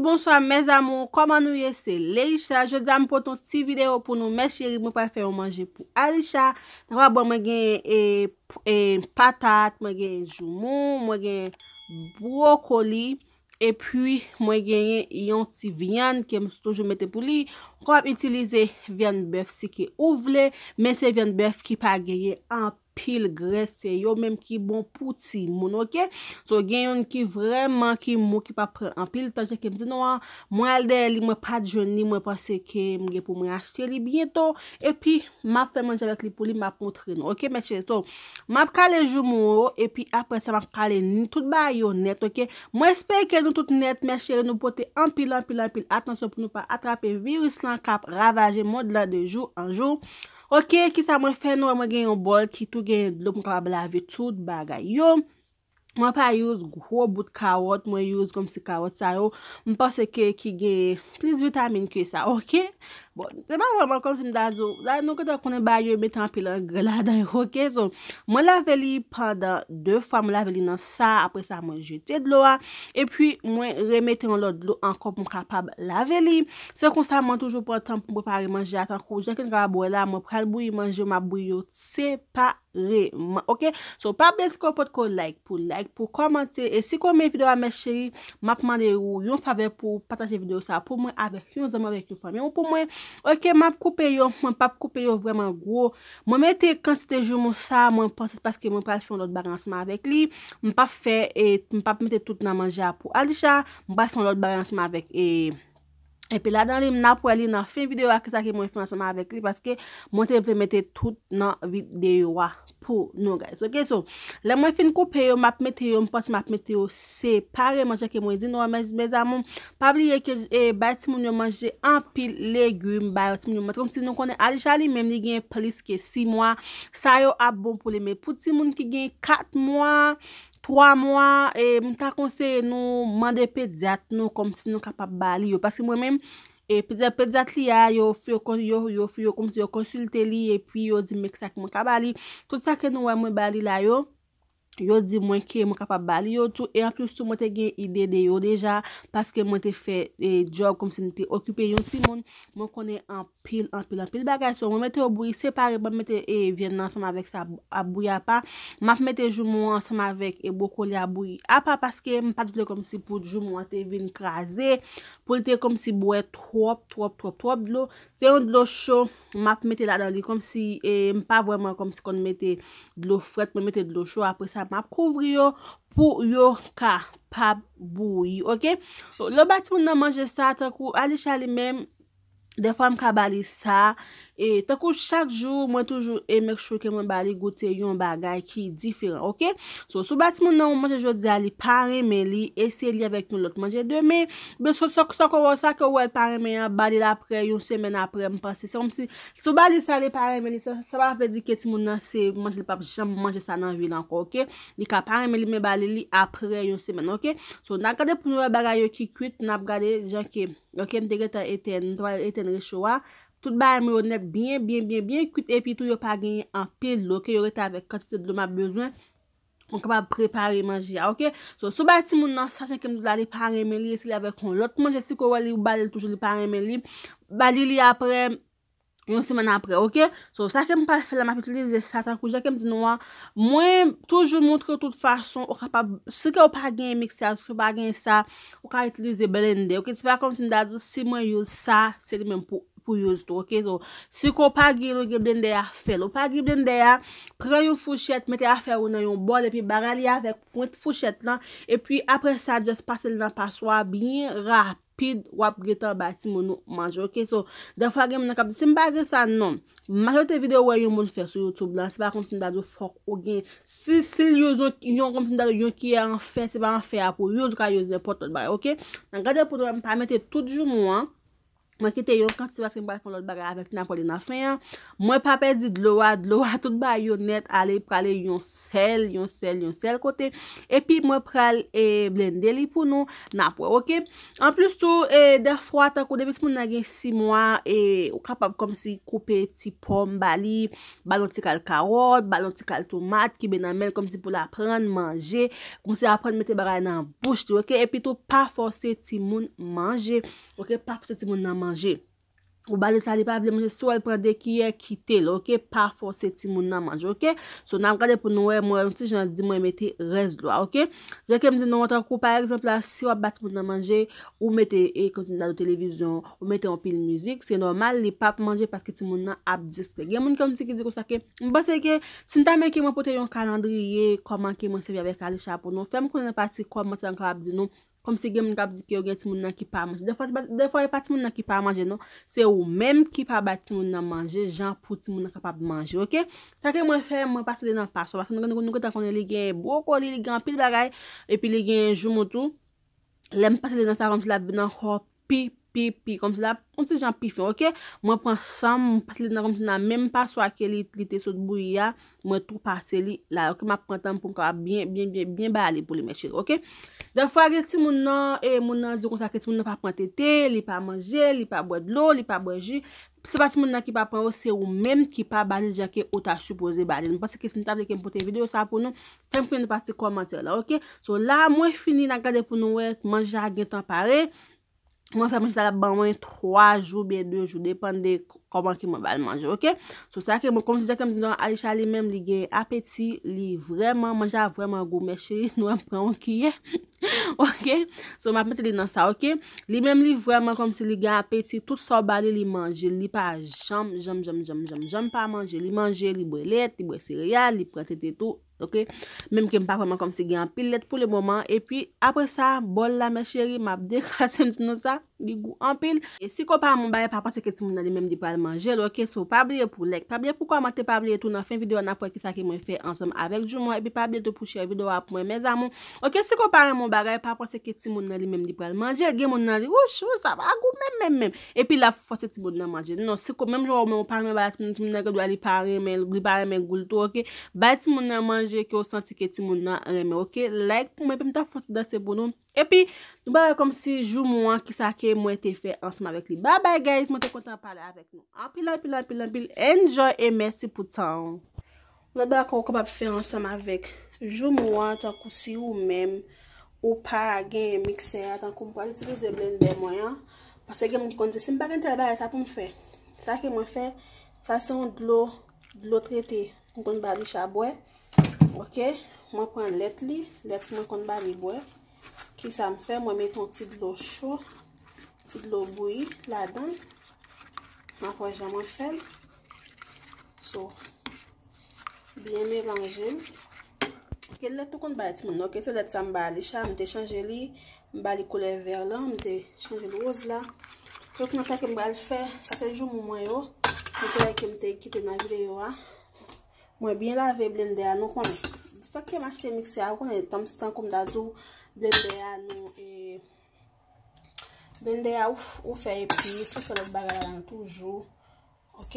Bonsoy, mes amou, koma nou ye se le isha. Je di am pou ton ti video pou nou. Mes chéri, mou pa feyo manje pou al isha. Tava bon, mwen genye patate, mwen genye joumou, mwen genye brokoli. E pwi, mwen genye yon ti vinyan kem soujou mette pou li. Komap itilize vinyan bev si ke ou vle. Men se vinyan bev ki pa genye anp. Pile gres se yo, mem ki bon pouti moun, okey? So gen yon ki vreman ki mou ki pa pre anpil. Tanje kem di nou an, mwen alde li mwen pat jouni, mwen pase ke mwen ge pou mwen achte li bieto. E pi, map fè mwen jarek li pou li map moutre nou, okey mèche? So, map kale jou mou, e pi apre seman kale ni, tout ba yo net, okey? Mwen espè ke nou tout net, mèche, re nou pote anpil, anpil, anpil. Atensyon pou nou pa atrape virus lan kap ravaje moun de la de jou anjou. Ok, ki sa mwen fè nou a mwen gen yon bol ki tou gen lop mwen kwa blavi tout bagay yo. Mwen pa yous gwo bout kawot, mwen yous kom si kawot sa yo. Mwen pa seke ki gen plis vitamin ki sa, ok? Mwen lave li pandan 2 fwa, mwen lave li nan sa apre sa mwen jete dlo a E pwi mwen remete yon lot dlo ankon mwen kapab lave li Se konsan mwen toujou prantan pou mwen pari manje atan kou Jankan kwa mwen la mwen pral bwoy manje mwen bwoy yon separe Ok, so pa bensi kon pot kon like pou like pou komante E si kon mwen video a mwen cheri, mapman deyo yon fave pou patase video sa Pou mwen avek yon zaman vek yon fwa mwen ou pou mwen Ok, map koupe yo, mwen pap koupe yo vwèman gwo, mwen mette kantite joun moun sa, mwen paske mwen paske foun lòt bagansman avèk li, mwen pap fè, eh, mwen pap mette tout nan manja pou alisha, mwen paske foun lòt bagansman avèk e... Epi la dan li mna pou alin nan fin videyo akisa ki mwen fin anseman avek li. Paske mwen te mwen mette tout nan videyo wa pou nou guys. Ok so, le mwen fin koupe yo, map bon mette yo, mpons map mette yo, separe manje ki mwen di nou. Amèz beza moun, pabli ye ke bè ti moun yo manje anpil legume bè yo ti moun yo. Matrom si nou konen alisha li, mèm li gen plis ke 6 mwa. Sa yo ap bon pou le mè pouti moun ki gen 4 mwa. 3 mwa, mta konse nou mande pediat nou kom si nou kapap bali yo. Pasi mwen men, pediat li a, ah, yo fyo kon, yo fyo kom si yo konsilte li, e pi yo di mek sa ki mwen kap bali. Tout sa ke nou wè mwen bali la yo. yo di mwen ke mwen kapap bali yo tout e an plus tout mwen te gen ide de yo deja paske mwen te fe e, job kom se mwen te okupe, yon ti moun mwen konen an pil, an pil, an pil bagasyon mwen mwete oboui separe, mwen mwete e vyen ansam avek sa aboui apa mwen mwete jou mwen ansam avek e boko li aboui apa, paske mwen pa tout le kom si pou jou mwen te vin krasi pou te kom si mwen troub troub, troub, troub, troub, troub, troub se yon dlo show, mwen mwete la dan li kom si, e, mwen pa vwen mwen kom si kon mwete dlo fret, mwen mwete d M ap kouvri yo pou yo ka pa bouy. Ok. Lo batoun nan manje sa takou. Ali chali men. De fwa m ka bali sa. E takou chak jou, mwen toujou emek chou ke mwen bali gote yon bagay ki diferent, okey? So souba ti moun nan mwen manje jote zali pareme li, ese li avèk yon lot manje demè. Be sou sakou wò sakou wè pareme ya, bali la apre, yon semen apre, mwen pase se. Souba li sa li pareme li, sa va fe di ke ti moun nan se manje sa nan vi lanko, okey? Li ka pareme li, mwen bali li apre yon semen, okey? So nan kade pou nou wè bagay yo ki kuit, nan ap gade jan ke yon ke mte geta eten, eten rechowa. Tout ba yon mè yon nek bè, bè, bè, bè, küt, epi tout yon pa genye an pil lò, kè, yon rete avek katise de ma bezwen, yon kapab prepari manji ya, ah, ok? So, sou ba ti moun nan, sa, jè kem di la li pari mè li, se li avek kon lòt, moun jè si kou wali ou bali toujou li pari mè li, bali li apre, yon semen apre, ok? So, sa kem pa fè la map itilize sa, tankou, jè kem di nou an, mwen toujou moutre tout fason, ou ka pa, se ke ou pa genye miksel, se ke ou pa genye sa, ou ka itilize bel pou yoz to, ok? So, si ko pa gil ou ge blende a fel, ou pa gil blende a pre yo fouchet, mete a fel ou nan yon bol, epi baran li a vek kwenet fouchet lan epi apre sa, jes pasel nan paswa bin rapid wap gita batim ou nou manje, ok? So, defa gen, mna kap, si mba gil sa non, manjote video wè yon moun fè sou YouTube lan, se ba kon sin da do fok ou gen, si sil yoz yon kon sin da do yon ki an fè, se ba an fè apou, yoz ka yoz ne potot bè, ok? Nan gade pou do, mpa mette tout joun mwen Mwen ki te yon, kante se va se mbwal foun lout bagay avek, nan pou li nan fwen ya, mwen pape di dloa, dloa, tout ba yon net, ale, prale yon sel, yon sel, yon sel kote, epi mwen prale e, blende li pou nou, nan pou, oke, an plus tou, e, de fwa tankou, devis moun nage si mwa, e, ou kapap kom si koupe ti pom bali, balon ti kal karot, balon ti kal tomat, ki be nan mel kom si pou la pren, manje, kon si la pren mette bagay nan bouche ti, oke, epi tou pa fwose ti moun manje, oke, pa fwose ti moun nan manje, Ou bade sa li pa ap le manje, sou al prade kiye, kite lo, ok, pa forse ti moun nan manje, ok Sou nan mkade pou nou e mwen, mwen ti jan di mwen emete rez lo, ok Je kem di nou wotan kou, par exemple la, si wap bati moun nan manje, ou emete e konti nan do televizyon, ou emete yon pil muzik Se normal, li pa ap manje, paske ti moun nan ap disk le Gen moun kon ti ki di kou sa ke, mwen ba se ke, si nta mwen ki mwen pote yon kalandriye, koman ki mwen se vi avek ali cha pou nou Fem konan pa si koman ti anka ap di nou Kom se gen mwen kap dike yo gen ti moun nan ki pa manje. De fwa e pati moun nan ki pa manje nou. Se ou menm ki pa bat ti moun nan manje. Jan pou ti moun nan kapap manje. Ok. Sa ke mwen fè mwen pati le nan pati sou. Basan nou gen nou gen nou gen tan konen li gen. Boko li li gen. Pi l bagay. E pi li gen jou moutou. Lem pati le nan sa rom si la binan. Kho pi. pi, pi, kom se la, mwen se jan pi fe, ok? Mwen pren san, mwen pati li nan kom se nan menm pa swa ke li te sot bwou ya, mwen tou pati li la, ok? Mwen pren tan pou mkwa bien, bien, bien, bien bali pou li meche, ok? De fwa gen si moun nan, e, moun nan di kon sa ke ti moun nan pa prente te, li pa manje, li pa boj lo, li pa boj ji, se pati moun nan ki pa prene ose ou menm ki pa bali di jan ke ota supose bali. Mwen pati kesin tabi ke mpote videyo sa pou nou, tenpwen de pati komante la, ok? So la, mwen fini nan gade pou nou wek Mwen fèm chè sa la banwen 3 jou, bè 2 jou, depende koman ki mwen val manje, ok? Sou sa ke mwen komse jè kem si nan Alisha li mèm li gen apetit, li vreman manje a vreman gou, mè chè, nou ap preon kiye, ok? Sou mwen apetit li nan sa, ok? Li mèm li vreman komse li gen apetit, tout sa bali li manje, li pa jam, jam, jam, jam, jam, jam pa manje, li manje, li bwe let, li bwe seryal, li prate te tou. Ok, mèm ki m pa pwa man kom se ge anpil let pou le mouman E pi apre sa, bol la mè chéri M ap dekrasen ti nou sa, ge gou anpil E si ko pa moun bagay pa pa se ke ti moun nan li mèm di pral manjel Ok, sou pa blye pou lek Pa blye pou komante pa blye tou nan fin videyo Na pou ekisa ki mwen fe ansam avek jou mwen E pi pa blye te pou chè videyo ap mwen mèz amon Ok, si ko pa moun bagay pa pa se ke ti moun nan li mèm di pral manjel Ge moun nan li, oh chou, sa va, gou mèm mèm mèm E pi la fò se ti moun nan manjel ki yo santi ki ti moun nan reme, ok? Like pou mwen, pe mta foti da se bonoum. E pi, nou bawe kom si jou moun ki sa ke mwen te fe ansanm avek li. Ba bye guys, mwen te kontan pale avek nou. Anpil anpil anpil anpil, enjoy e mersi pou tan. Nou bawe ko wak pa fe ansanm avek. Jou moun, ta kousi ou men, ou pa, gen, mikse, ata kou mwen kwa li ti veze blen de mwen ya. Pase gen mwen kon de, se mba gen te bawe, sa pou mwen fe. Sa ke mwen fe, sa son dlo, dlo trete. Mwen kon bawe di chabwe, Ok, mwen pwen let li, let mwen kon ba li bwe. Ki sa m fe, mwen meton ti de lo sho, ti de lo boui la den. Mwen pwen jaman fel. So, bien melanje. Ki let kon ba li ti moun, ok, se let sa m ba li, chan, mwen te chanje li, mwen ba li koule ver la, mwen te chanje lo oz la. Kyo ki mwen fe, mwen ba li fe, sa se jou mwen yo, mwen te la ki mwen te ki te navire yo a. Mwen biye lave blender an nou kon. Di fa ki mwen achte mikse an, kon e tom sitan kon mwen la zo blender an nou. Blender an ou fè epi, sa fè lòk baga lan toujou. Ok.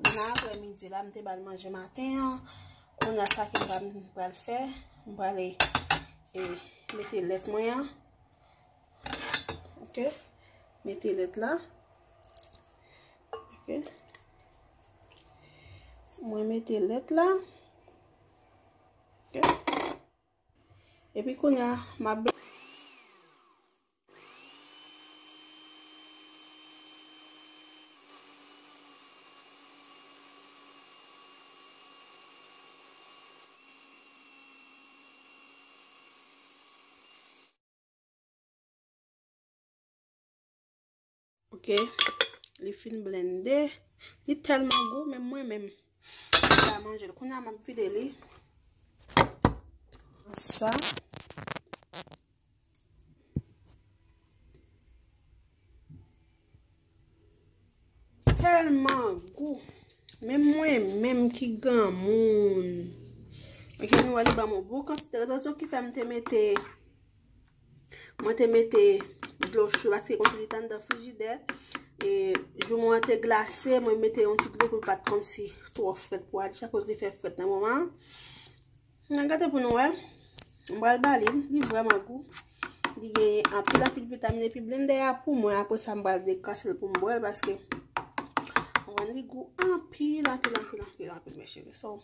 Mwen a apre midi la, mwen te ba manje matin an. Kon a sa ki mwen ba l fè. Mwen ba le, e, mette l lèp mwen an. Ok. Mete l lèp la. Ok. Ok. Mwen meti elet la. Ok. Epi kou nya, mwen blende. Ok. Li fin blende. Li tel man gwo, men mwen menm. Mwen a manje lè. Koun a man fide lè. Asa. Telman gou. Men mwen men mkigan moun. Mwen gen nou a li ba mou gou. Kansi te rezon sou ki fè mwen te mette. Mwen te mette bloushou. Mwen te mette bloushou. E, joun mwen te glase, mwen mette yon tit de pou pat konsi, tou w fred pou wad, chakos de fe fred nan mouman. Mwen gata pou nouwe, mwen bal balin, li vreman gou. Di ge, apil apil vitamine, pi blende ya pou mwen, apil sa mbal de kasel pou mwen, baske, mwen li gou apil, apil, apil, apil, apil, apil me cheve sou.